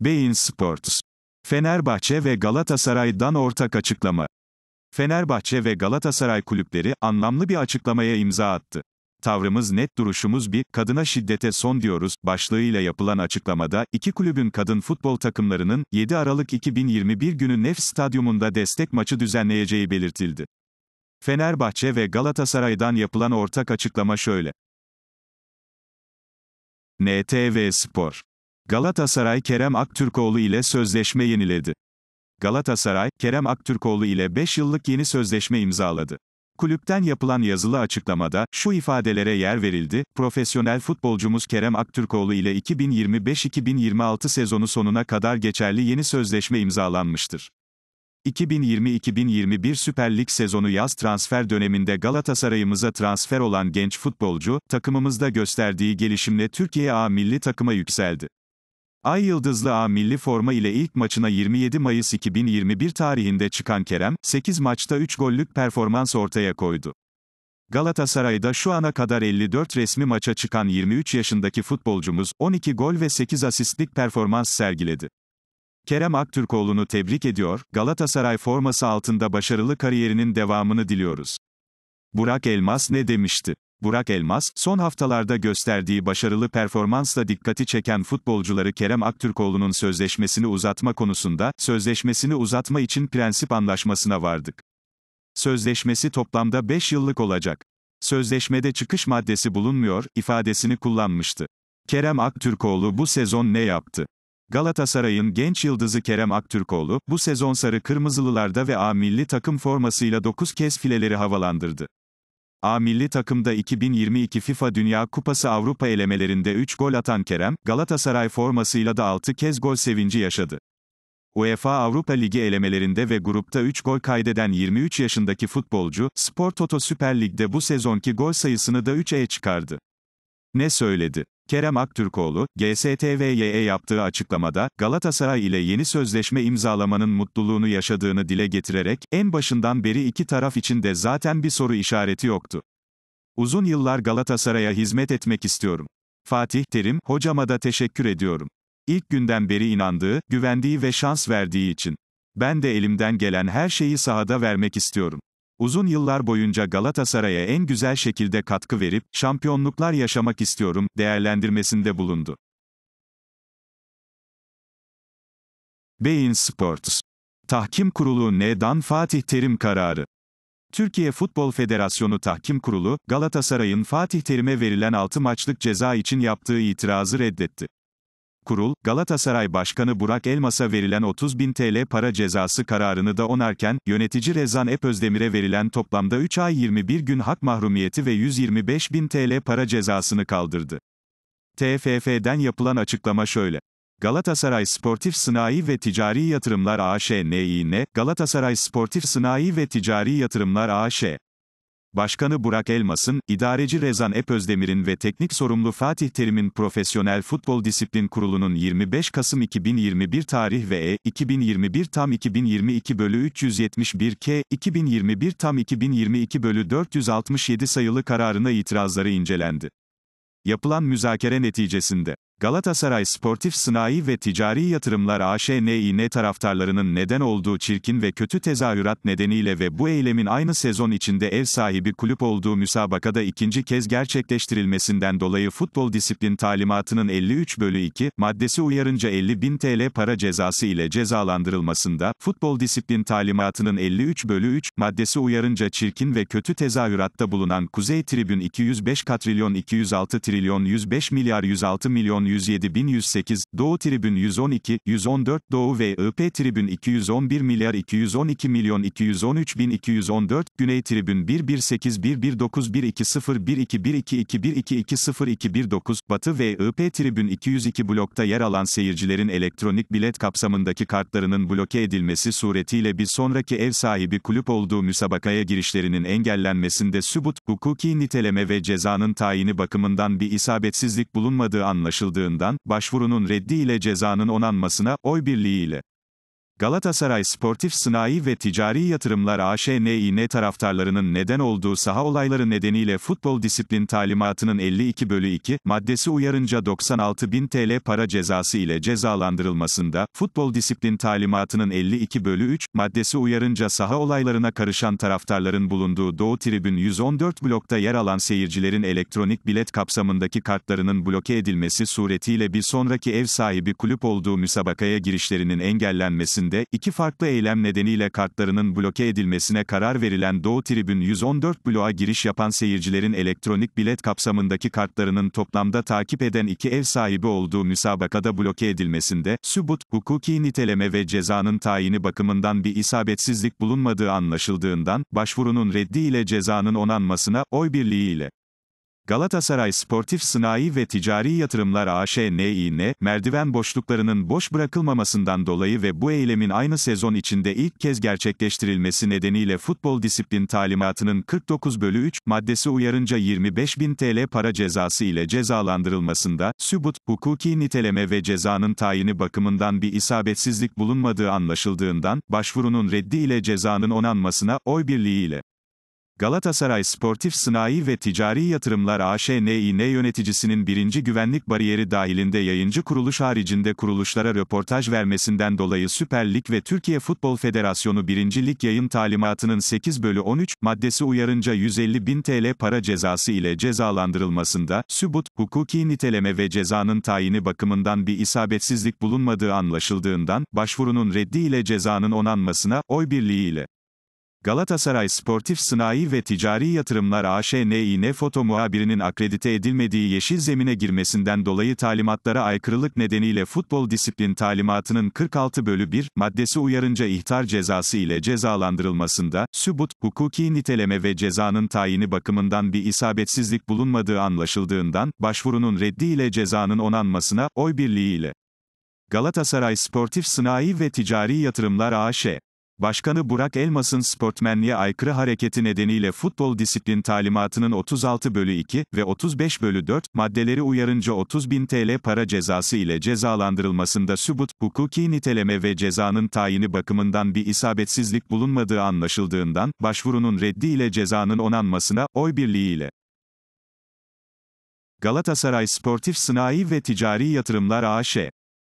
Bein Sports. Fenerbahçe ve Galatasaray'dan ortak açıklama. Fenerbahçe ve Galatasaray kulüpleri anlamlı bir açıklamaya imza attı. Tavrımız net duruşumuz bir, kadına şiddete son diyoruz, başlığıyla yapılan açıklamada, iki kulübün kadın futbol takımlarının, 7 Aralık 2021 günü Nef Stadyumunda destek maçı düzenleyeceği belirtildi. Fenerbahçe ve Galatasaray'dan yapılan ortak açıklama şöyle. NTV Spor Galatasaray Kerem Aktürkoğlu ile sözleşme yeniledi. Galatasaray, Kerem Aktürkoğlu ile 5 yıllık yeni sözleşme imzaladı. Kulüpten yapılan yazılı açıklamada, şu ifadelere yer verildi, profesyonel futbolcumuz Kerem Aktürkoğlu ile 2025-2026 sezonu sonuna kadar geçerli yeni sözleşme imzalanmıştır. 2020-2021 Süper Lig sezonu yaz transfer döneminde Galatasaray'ımıza transfer olan genç futbolcu, takımımızda gösterdiği gelişimle Türkiye A milli takıma yükseldi. Ay Yıldızlı A milli forma ile ilk maçına 27 Mayıs 2021 tarihinde çıkan Kerem, 8 maçta 3 gollük performans ortaya koydu. Galatasaray'da şu ana kadar 54 resmi maça çıkan 23 yaşındaki futbolcumuz, 12 gol ve 8 asistlik performans sergiledi. Kerem Aktürkoğlu'nu tebrik ediyor, Galatasaray forması altında başarılı kariyerinin devamını diliyoruz. Burak Elmas ne demişti? Burak Elmas, son haftalarda gösterdiği başarılı performansla dikkati çeken futbolcuları Kerem Aktürkoğlu'nun sözleşmesini uzatma konusunda, sözleşmesini uzatma için prensip anlaşmasına vardık. Sözleşmesi toplamda 5 yıllık olacak. Sözleşmede çıkış maddesi bulunmuyor, ifadesini kullanmıştı. Kerem Aktürkoğlu bu sezon ne yaptı? Galatasaray'ın genç yıldızı Kerem Aktürkoğlu, bu sezon sarı kırmızılılarda ve A milli takım formasıyla 9 kez fileleri havalandırdı. A milli takımda 2022 FIFA Dünya Kupası Avrupa elemelerinde 3 gol atan Kerem, Galatasaray formasıyla da 6 kez gol sevinci yaşadı. UEFA Avrupa Ligi elemelerinde ve grupta 3 gol kaydeden 23 yaşındaki futbolcu, Spor Toto Süper Lig'de bu sezonki gol sayısını da 3'e çıkardı. Ne söyledi? Kerem Aktürkoğlu, GSTV'ye yaptığı açıklamada, Galatasaray ile yeni sözleşme imzalamanın mutluluğunu yaşadığını dile getirerek, en başından beri iki taraf için de zaten bir soru işareti yoktu. Uzun yıllar Galatasaray'a hizmet etmek istiyorum. Fatih Terim, hocama da teşekkür ediyorum. İlk günden beri inandığı, güvendiği ve şans verdiği için. Ben de elimden gelen her şeyi sahada vermek istiyorum. Uzun yıllar boyunca Galatasaray'a en güzel şekilde katkı verip, şampiyonluklar yaşamak istiyorum, değerlendirmesinde bulundu. Beyin Sports Tahkim Kurulu N'dan Fatih Terim kararı Türkiye Futbol Federasyonu Tahkim Kurulu, Galatasaray'ın Fatih Terim'e verilen 6 maçlık ceza için yaptığı itirazı reddetti. Kurul, Galatasaray Başkanı Burak Elmas'a verilen 30 bin TL para cezası kararını da onarken, yönetici Rezan Epözdemir'e verilen toplamda 3 ay 21 gün hak mahrumiyeti ve 125 bin TL para cezasını kaldırdı. TFF'den yapılan açıklama şöyle. Galatasaray Sportif Sınai ve Ticari Yatırımlar AŞ NİN, Galatasaray Sportif Sınai ve Ticari Yatırımlar AŞ, Başkanı Burak Elmas'ın, idareci Rezan Epözdemir'in ve teknik sorumlu Fatih Terim'in Profesyonel Futbol Disiplin Kurulu'nun 25 Kasım 2021 tarih ve E, 2021 tam 2022 bölü 371 K, 2021 tam 2022 bölü 467 sayılı kararına itirazları incelendi. Yapılan müzakere neticesinde, Galatasaray Sportif Sanayi ve Ticari Yatırımlar AŞNİN taraftarlarının neden olduğu çirkin ve kötü tezahürat nedeniyle ve bu eylemin aynı sezon içinde ev sahibi kulüp olduğu müsabakada ikinci kez gerçekleştirilmesinden dolayı futbol disiplin talimatının 53 bölü 2 maddesi uyarınca 50 bin TL para cezası ile cezalandırılmasında, futbol disiplin talimatının 53 bölü 3 maddesi uyarınca çirkin ve kötü tezahüratta bulunan Kuzey Tribün 205 katrilyon 206 trilyon 105 milyar 106 milyon 107.108, Doğu Tribün 112, 114, Doğu ve IP Tribün 211 milyar 212 milyon 213 bin 214, Güney Tribün 11811912012122222202019, Batı ve IP Tribün 202 blokta yer alan seyircilerin elektronik bilet kapsamındaki kartlarının bloke edilmesi suretiyle bir sonraki ev sahibi kulüp olduğu müsabakaya girişlerinin engellenmesinde sübut, hukuki niteleme ve cezanın tayini bakımından bir isabetsizlik bulunmadığı anlaşıldı kaldığından, başvurunun reddi ile cezanın onanmasına, oy birliğiyle Galatasaray Sportif Sanayi ve Ticari Yatırımlar AŞNİN taraftarlarının neden olduğu saha olayları nedeniyle futbol disiplin talimatının 52 bölü 2 maddesi uyarınca 96 bin TL para cezası ile cezalandırılmasında, futbol disiplin talimatının 52 bölü 3 maddesi uyarınca saha olaylarına karışan taraftarların bulunduğu Doğu Tribün 114 blokta yer alan seyircilerin elektronik bilet kapsamındaki kartlarının bloke edilmesi suretiyle bir sonraki ev sahibi kulüp olduğu müsabakaya girişlerinin engellenmesi. Mahkemesi'nde iki farklı eylem nedeniyle kartlarının bloke edilmesine karar verilen Doğu Tribün 114 bloğa giriş yapan seyircilerin elektronik bilet kapsamındaki kartlarının toplamda takip eden iki ev sahibi olduğu müsabakada bloke edilmesinde, sübut, hukuki niteleme ve cezanın tayini bakımından bir isabetsizlik bulunmadığı anlaşıldığından, başvurunun reddi ile cezanın onanmasına, oy birliği ile. Galatasaray Sportif Sanayi ve Ticari Yatırımlar AŞNİN, merdiven boşluklarının boş bırakılmamasından dolayı ve bu eylemin aynı sezon içinde ilk kez gerçekleştirilmesi nedeniyle futbol disiplin talimatının 49 bölü 3 maddesi uyarınca 25.000 TL para cezası ile cezalandırılmasında, sübut, hukuki niteleme ve cezanın tayini bakımından bir isabetsizlik bulunmadığı anlaşıldığından, başvurunun reddi ile cezanın onanmasına, oy birliğiyle. Galatasaray Sportif Sanayi ve Ticari Yatırımlar AŞNİN yöneticisinin birinci güvenlik bariyeri dahilinde yayıncı kuruluş haricinde kuruluşlara röportaj vermesinden dolayı Süper Lig ve Türkiye Futbol Federasyonu 1. Lig yayın talimatının 8 bölü 13 maddesi uyarınca 150 bin TL para cezası ile cezalandırılmasında, sübut, hukuki niteleme ve cezanın tayini bakımından bir isabetsizlik bulunmadığı anlaşıldığından, başvurunun reddi ile cezanın onanmasına, oy birliği ile Galatasaray Sportif Sınai ve Ticari Yatırımlar AŞNİN Foto muhabirinin akredite edilmediği yeşil zemine girmesinden dolayı talimatlara aykırılık nedeniyle futbol disiplin talimatının 46 bölü 1 maddesi uyarınca ihtar cezası ile cezalandırılmasında, sübut, hukuki niteleme ve cezanın tayini bakımından bir isabetsizlik bulunmadığı anlaşıldığından, başvurunun reddi ile cezanın onanmasına, oy birliği ile. Galatasaray Sportif Sınai ve Ticari Yatırımlar AŞ Başkanı Burak Elmas'ın sportmenliğe aykırı hareketi nedeniyle futbol disiplin talimatının 36 bölü 2 ve 35 bölü 4 maddeleri uyarınca 30 bin TL para cezası ile cezalandırılmasında sübut, hukuki niteleme ve cezanın tayini bakımından bir isabetsizlik bulunmadığı anlaşıldığından, başvurunun reddi ile cezanın onanmasına, oy birliği ile. Galatasaray Sportif Sınai ve Ticari Yatırımlar AŞ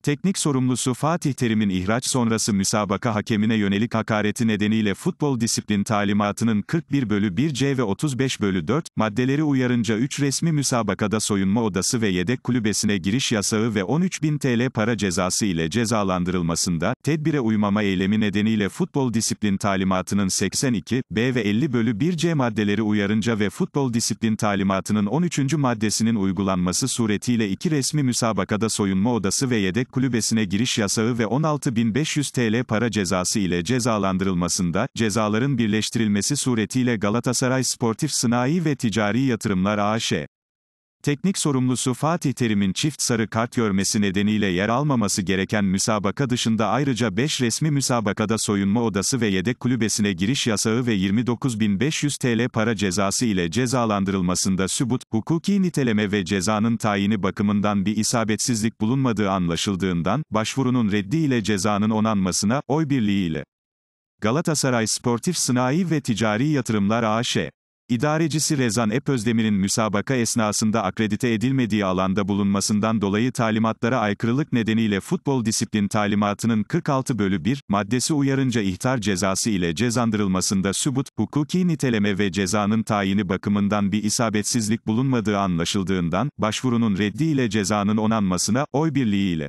Teknik sorumlusu Fatih Terim'in ihraç sonrası müsabaka hakemine yönelik hakareti nedeniyle futbol disiplin talimatının 41 bölü 1C ve 35 bölü 4 maddeleri uyarınca 3 resmi müsabakada soyunma odası ve yedek kulübesine giriş yasağı ve 13.000 TL para cezası ile cezalandırılmasında, tedbire uymama eylemi nedeniyle futbol disiplin talimatının 82, B ve 50 bölü 1C maddeleri uyarınca ve futbol disiplin talimatının 13. maddesinin uygulanması suretiyle 2 resmi müsabakada soyunma odası ve yedek kulübesine giriş yasağı ve 16.500 TL para cezası ile cezalandırılmasında, cezaların birleştirilmesi suretiyle Galatasaray Sportif Sınai ve Ticari Yatırımlar AŞ, Teknik sorumlusu Fatih Terim'in çift sarı kart görmesi nedeniyle yer almaması gereken müsabaka dışında ayrıca 5 resmi müsabakada soyunma odası ve yedek kulübesine giriş yasağı ve 29.500 TL para cezası ile cezalandırılmasında sübut, hukuki niteleme ve cezanın tayini bakımından bir isabetsizlik bulunmadığı anlaşıldığından, başvurunun reddi ile cezanın onanmasına, oy birliği ile Galatasaray Sportif Sınai ve Ticari Yatırımlar AŞ İdarecisi Rezan Epözdemir'in müsabaka esnasında akredite edilmediği alanda bulunmasından dolayı talimatlara aykırılık nedeniyle futbol disiplin talimatının 46 bölü 1 maddesi uyarınca ihtar cezası ile cezandırılmasında sübut, hukuki niteleme ve cezanın tayini bakımından bir isabetsizlik bulunmadığı anlaşıldığından, başvurunun reddi ile cezanın onanmasına, oy birliği ile.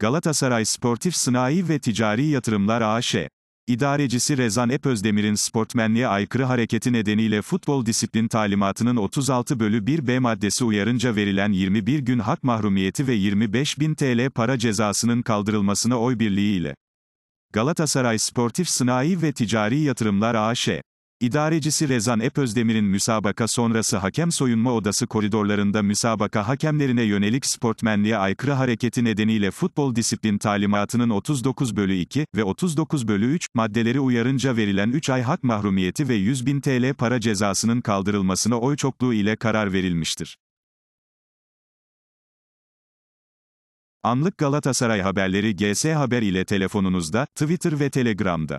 Galatasaray Sportif Sınai ve Ticari Yatırımlar AŞ İdarecisi Rezan Epözdemir'in sportmenliğe aykırı hareketi nedeniyle futbol disiplin talimatının 36 bölü 1b maddesi uyarınca verilen 21 gün hak mahrumiyeti ve 25 bin TL para cezasının kaldırılmasına oy birliğiyle. Galatasaray Sportif Sınai ve Ticari Yatırımlar AŞ İdarecisi Rezan Epözdemir'in müsabaka sonrası hakem soyunma odası koridorlarında müsabaka hakemlerine yönelik sportmenliğe aykırı hareketi nedeniyle futbol disiplin talimatının 39 bölü 2 ve 39 bölü 3 maddeleri uyarınca verilen 3 ay hak mahrumiyeti ve 100 bin TL para cezasının kaldırılmasına oy çokluğu ile karar verilmiştir. Anlık Galatasaray haberleri GS Haber ile telefonunuzda, Twitter ve Telegram'da